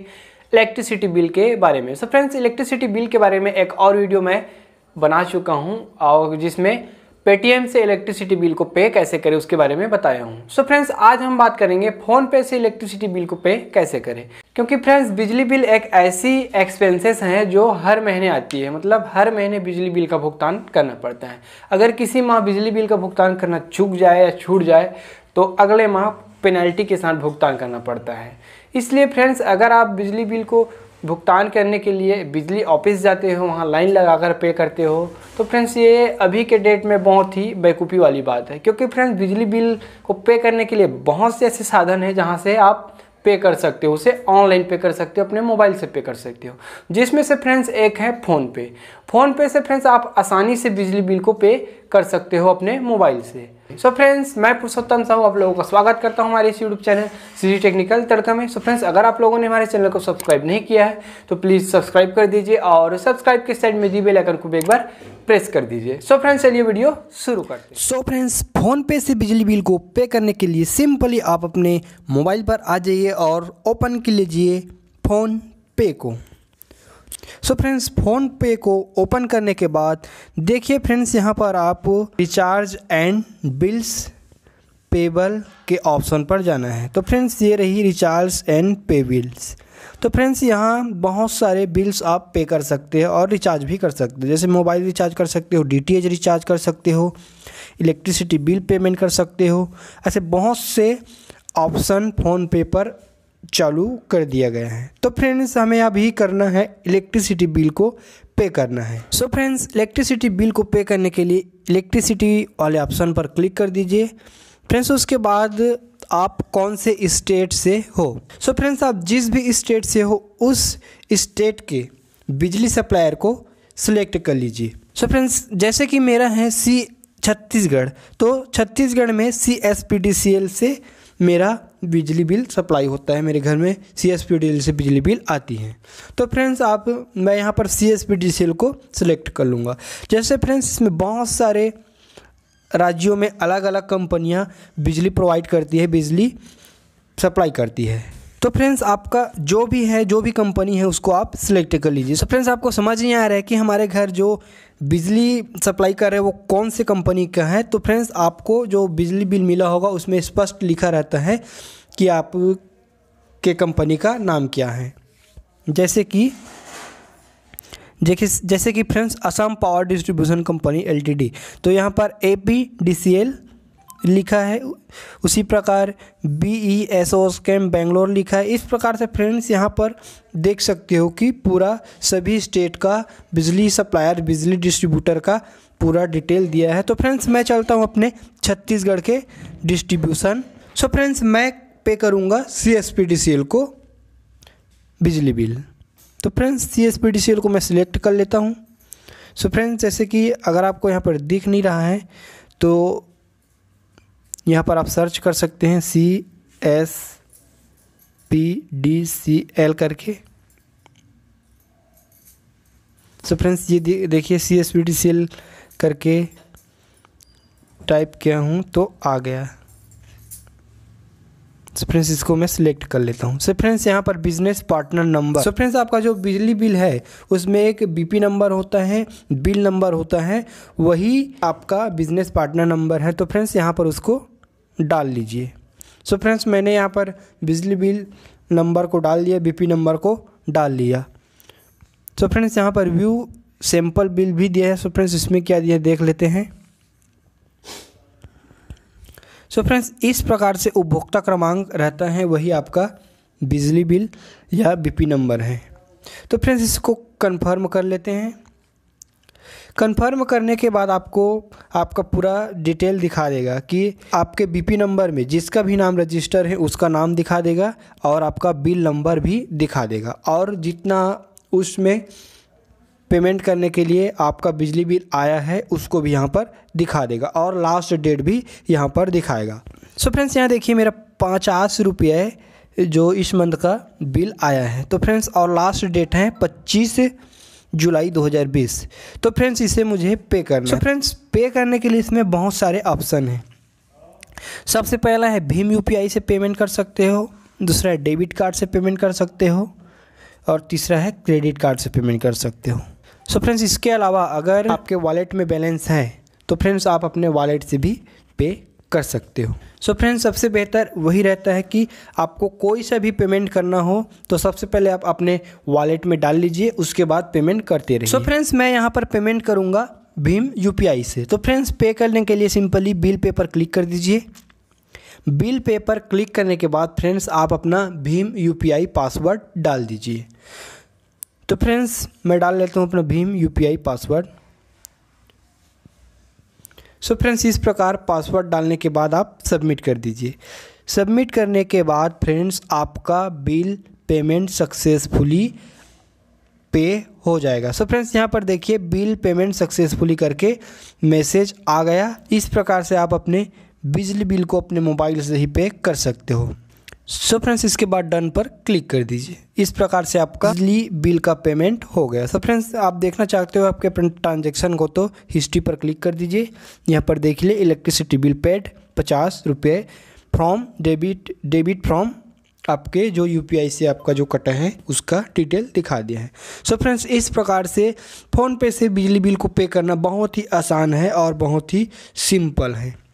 electricity bill के बारे में सो फ्रेंड्स इलेक्ट्रिसिटी बिल के बारे में एक और वीडियो मैं बना चुका हूँ और जिसमें पेटीएम से इलेक्ट्रिसिटी बिल को पे कैसे करें उसके बारे में बताया हूँ सो फ्रेंड्स आज हम बात करेंगे फोन पे से इलेक्ट्रिसिटी बिल को पे कैसे करें क्योंकि फ्रेंड्स बिजली बिल एक ऐसी एक्सपेंसेस हैं जो हर महीने आती है मतलब हर महीने बिजली बिल का भुगतान करना पड़ता है अगर किसी माह बिजली बिल का भुगतान करना चूक जाए या छूट जाए तो अगले माह पेनल्टी के साथ भुगतान करना पड़ता है इसलिए फ्रेंड्स अगर आप बिजली बिल को भुगतान करने के लिए बिजली ऑफिस जाते हो वहाँ लाइन लगाकर पे करते हो तो फ्रेंड्स ये अभी के डेट में बहुत ही बेकूफ़ी वाली बात है क्योंकि फ्रेंड्स बिजली बिल को पे करने के लिए बहुत से ऐसे साधन हैं जहाँ से आप पे कर सकते हो उसे ऑनलाइन पे कर सकते हो अपने मोबाइल से पे कर सकते हो जिसमें से फ्रेंड्स एक है फ़ोन पे से फ्रेंड्स आप आसानी से बिजली बिल को पे कर सकते हो अपने मोबाइल से सो so फ्रेंड्स मैं पुरुषोत्तम साहू आप लोगों का स्वागत करता हूं हमारे इस YouTube channel G technical Tadka में सो so फ्रेंड्स अगर आप लोगों ने हमारे चैनल को सब्सक्राइब नहीं किया है तो प्लीज़ सब्सक्राइब कर दीजिए और सब्सक्राइब के साइड में दी बेल आइकन को भी एक बार प्रेस कर दीजिए सो फ्रेंड्स चलिए वीडियो शुरू कर सो फ्रेंड्स फोन पे से बिजली बिल को पे करने के लिए सिंपली आप अपने मोबाइल पर आ जाइए और ओपन कर लीजिए फोन पे को सो फ्रेंड्स फ़ोन पे को ओपन करने के बाद देखिए फ्रेंड्स यहाँ पर आप रिचार्ज एंड बिल्स पेबल के ऑप्शन पर जाना है तो फ्रेंड्स ये रही रिचार्ज एंड पे बिल्स तो फ्रेंड्स यहाँ बहुत सारे बिल्स आप पे कर सकते हैं और रिचार्ज भी कर सकते हो जैसे मोबाइल रिचार्ज कर सकते हो डी रिचार्ज कर सकते हो इलेक्ट्रिसिटी बिल पेमेंट कर सकते हो ऐसे बहुत से ऑप्शन फ़ोन पे पर चालू कर दिया गया है तो फ्रेंड्स हमें अभी करना है इलेक्ट्रिसिटी बिल को पे करना है सो फ्रेंड्स इलेक्ट्रिसिटी बिल को पे करने के लिए इलेक्ट्रिसिटी वाले ऑप्शन पर क्लिक कर दीजिए फ्रेंड्स उसके बाद आप कौन से स्टेट से हो सो so फ्रेंड्स आप जिस भी स्टेट से हो उस स्टेट के बिजली सप्लायर को सिलेक्ट कर लीजिए सो फ्रेंड्स जैसे कि मेरा है सी छत्तीसगढ़ तो छत्तीसगढ़ में C S P D C L से मेरा बिजली बिल सप्लाई होता है मेरे घर में C S P D L से बिजली बिल आती है तो फ्रेंड्स आप मैं यहाँ पर C S P D C L को सिलेक्ट कर लूँगा जैसे फ्रेंड्स इसमें बहुत सारे राज्यों में अलग अलग कंपनियाँ बिजली प्रोवाइड करती है बिजली सप्लाई करती है तो फ्रेंड्स आपका जो भी है जो भी कंपनी है उसको आप सिलेक्ट कर लीजिए सो फ्रेंड्स आपको समझ नहीं आ रहा है कि हमारे घर जो बिजली सप्लाई कर रहे वो कौन से कंपनी का है तो फ्रेंड्स आपको जो बिजली बिल मिला होगा उसमें स्पष्ट लिखा रहता है कि आप के कंपनी का नाम क्या है जैसे कि जैसे कि friends Assam power distribution company L T D पर A P D C L लिखा है उसी प्रकार बी ई एस ओ स्कैम बेंगलोर लिखा है इस प्रकार से फ्रेंड्स यहाँ पर देख सकते हो कि पूरा सभी स्टेट का बिजली सप्लायर बिजली डिस्ट्रीब्यूटर का पूरा डिटेल दिया है तो फ्रेंड्स मैं चलता हूँ अपने छत्तीसगढ़ के डिस्ट्रीब्यूशन सो फ्रेंड्स मैं पे करूँगा C S P D C L को बिजली बिल तो friends C S P D C L को मैं सिलेक्ट कर लेता हूँ सो फ्रेंड्स जैसे कि अगर आपको यहाँ पर दिख नहीं रहा है तो यहाँ पर आप सर्च कर सकते हैं C S P D C L करके सो so फ्रेंड्स ये देखिए C S P D C L करके टाइप किया हूँ तो आ गया सो so फ्रेंड्स इसको मैं सिलेक्ट कर लेता हूँ सो फ्रेंड्स यहाँ पर business partner number so friends आपका जो बिजली बिल है उसमें एक बीपी नंबर होता है बिल नंबर होता है वही आपका बिजनेस पार्टनर नंबर है तो फ्रेंड्स यहाँ पर उसको डाल लीजिए सो so फ्रेंड्स मैंने यहाँ पर बिजली बिल नंबर को डाल दिया बीपी नंबर को डाल लिया सो फ्रेंड्स यहाँ पर व्यू सैम्पल बिल भी दिया है सो so फ्रेंड्स इसमें क्या दिया देख लेते हैं सो so फ्रेंड्स इस प्रकार से उपभोक्ता क्रमांक रहता है वही आपका बिजली बिल या बीपी नंबर है तो फ्रेंड्स इसको कंफर्म कर लेते हैं कंफर्म करने के बाद आपको आपका पूरा डिटेल दिखा देगा कि आपके बीपी नंबर में जिसका भी नाम रजिस्टर है उसका नाम दिखा देगा और आपका बिल नंबर भी दिखा देगा और जितना उसमें पेमेंट करने के लिए आपका बिजली बिल आया है उसको भी यहाँ पर दिखा देगा और लास्ट डेट भी यहाँ पर दिखाएगा सो फ्रेंड्स यहाँ देखिए मेरा पचास रुपये जो इस मंथ का बिल आया है तो फ्रेंड्स और लास्ट डेट है पच्चीस जुलाई 2020 तो फ्रेंड्स इसे मुझे पे करना है फ्रेंड्स पे करने के लिए इसमें बहुत सारे ऑप्शन हैं सबसे पहला है भीम यू से पेमेंट कर सकते हो दूसरा है डेबिट कार्ड से पेमेंट कर सकते हो और तीसरा है क्रेडिट कार्ड से पेमेंट कर सकते हो सो so फ्रेंड्स इसके अलावा अगर आपके वॉलेट में बैलेंस है तो फ्रेंड्स आप अपने वॉलेट से भी पे कर सकते हो सो फ्रेंड्स सबसे बेहतर वही रहता है कि आपको कोई सा भी पेमेंट करना हो तो सबसे पहले आप अपने वॉलेट में डाल लीजिए उसके बाद पेमेंट करते रहिए सो फ्रेंड्स मैं यहाँ पर पेमेंट करूँगा भीम यू से तो फ्रेंड्स पे करने के लिए सिंपली बिल पे पर क्लिक कर दीजिए बिल पे पर क्लिक करने के बाद फ्रेंड्स आप अपना भीम यू पासवर्ड डाल दीजिए तो फ्रेंड्स मैं डाल लेता हूँ अपना भीम यू पासवर्ड सो फ्रेंड्स इस प्रकार पासवर्ड डालने के बाद आप सबमिट कर दीजिए सबमिट करने के बाद फ्रेंड्स आपका बिल पेमेंट सक्सेसफुली पे हो जाएगा सो फ्रेंड्स यहाँ पर देखिए बिल पेमेंट सक्सेसफुली करके मैसेज आ गया इस प्रकार से आप अपने बिजली बिल को अपने मोबाइल से ही पे कर सकते हो सो फ्रेंड्स इसके बाद डन पर क्लिक कर दीजिए इस प्रकार से आपका बिजली बिल का पेमेंट हो गया सो so फ्रेंड्स आप देखना चाहते हो आपके ट्रांजेक्शन को तो हिस्ट्री पर क्लिक कर दीजिए यहाँ पर देख लिए इलेक्ट्रिसिटी बिल पेड पचास रुपये फ्रॉम डेबिट डेबिट फ्रॉम आपके जो यू से आपका जो कटा है उसका डिटेल दिखा दिया है सो so फ्रेंड्स इस प्रकार से फ़ोनपे से बिजली बिल को पे करना बहुत ही आसान है और बहुत ही सिंपल है